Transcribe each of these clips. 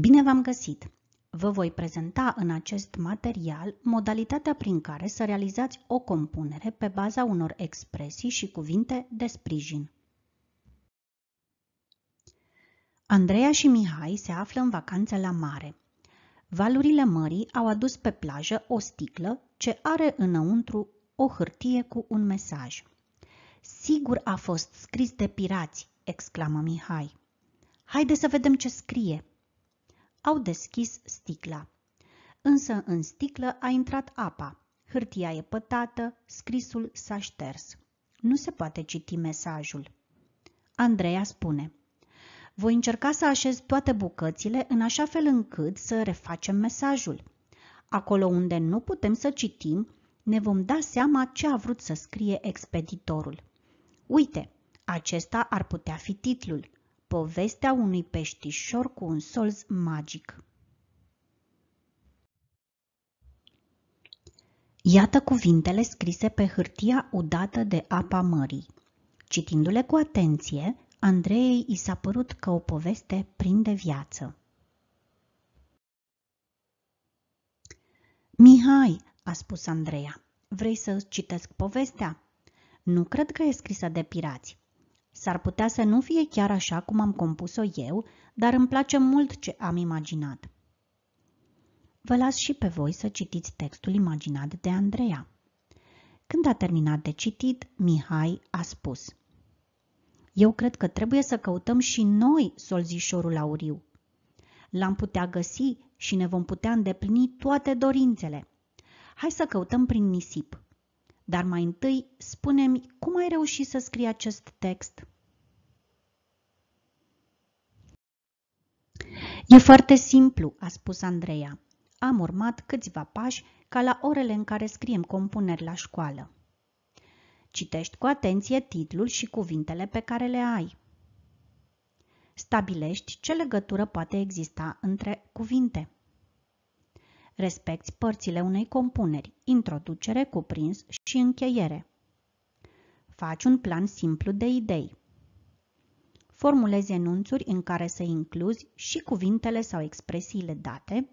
Bine v-am găsit! Vă voi prezenta în acest material modalitatea prin care să realizați o compunere pe baza unor expresii și cuvinte de sprijin. Andreea și Mihai se află în vacanță la mare. Valurile mării au adus pe plajă o sticlă ce are înăuntru o hârtie cu un mesaj. Sigur a fost scris de pirați, exclamă Mihai. Haide să vedem ce scrie, au deschis sticla. Însă în sticlă a intrat apa. Hârtia e pătată, scrisul s-a șters. Nu se poate citi mesajul. Andreea spune Voi încerca să așez toate bucățile în așa fel încât să refacem mesajul. Acolo unde nu putem să citim, ne vom da seama ce a vrut să scrie expeditorul. Uite, acesta ar putea fi titlul. Povestea unui peștișor cu un solz magic Iată cuvintele scrise pe hârtia udată de apa mării. Citindu-le cu atenție, Andrei i s-a părut că o poveste prinde viață. Mihai, a spus Andreea, vrei să citesc povestea? Nu cred că e scrisă de pirați. S-ar putea să nu fie chiar așa cum am compus-o eu, dar îmi place mult ce am imaginat. Vă las și pe voi să citiți textul imaginat de Andreea. Când a terminat de citit, Mihai a spus Eu cred că trebuie să căutăm și noi solzișorul auriu. L-am putea găsi și ne vom putea îndeplini toate dorințele. Hai să căutăm prin nisip. Dar mai întâi, spune-mi cum ai reușit să scrii acest text? E foarte simplu, a spus Andreea. Am urmat câțiva pași ca la orele în care scriem compuneri la școală. Citești cu atenție titlul și cuvintele pe care le ai. Stabilești ce legătură poate exista între cuvinte. Respecti părțile unei compuneri, introducere, cuprins și încheiere. Faci un plan simplu de idei. Formulezi enunțuri în care să incluzi și cuvintele sau expresiile date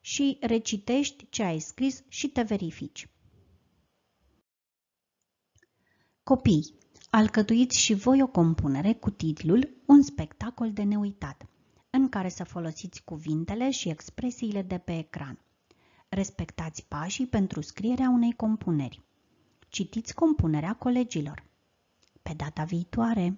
și recitești ce ai scris și te verifici. Copii, alcătuiți și voi o compunere cu titlul Un spectacol de neuitat în care să folosiți cuvintele și expresiile de pe ecran. Respectați pașii pentru scrierea unei compuneri. Citiți compunerea colegilor. Pe data viitoare!